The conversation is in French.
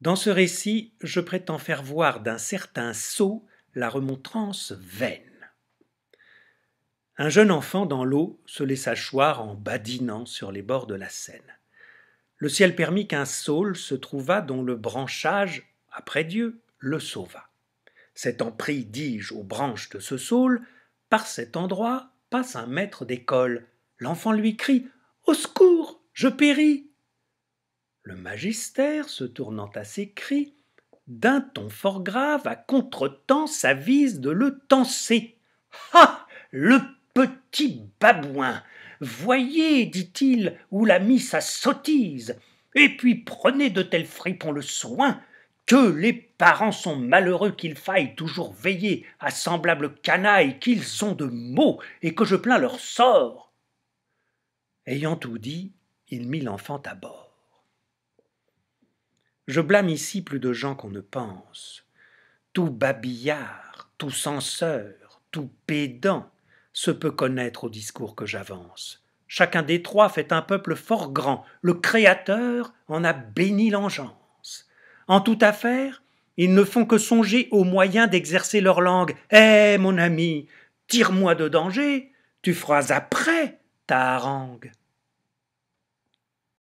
Dans ce récit, je prétends faire voir d'un certain saut la remontrance vaine. Un jeune enfant dans l'eau se laissa choir en badinant sur les bords de la Seine. Le ciel permit qu'un saule se trouva dont le branchage, après Dieu, le sauva. S'étant pris, dis-je, aux branches de ce saule, par cet endroit passe un maître d'école. L'enfant lui crie Au secours, je péris le magistère, se tournant à ses cris, d'un ton fort grave, à contretemps, s'avise de le tancer. Ha ah Le petit babouin Voyez, dit-il, où l'a mis sa sottise Et puis prenez de tels fripons le soin que les parents sont malheureux qu'il faille toujours veiller à semblables canailles qu'ils ont de maux et que je plains leur sort. Ayant tout dit, il mit l'enfant à bord. Je blâme ici plus de gens qu'on ne pense. Tout babillard, tout censeur, tout pédant se peut connaître au discours que j'avance. Chacun des trois fait un peuple fort grand. Le Créateur en a béni l'engeance. En toute affaire, ils ne font que songer aux moyens d'exercer leur langue. Eh, mon ami, tire-moi de danger, tu feras après ta harangue.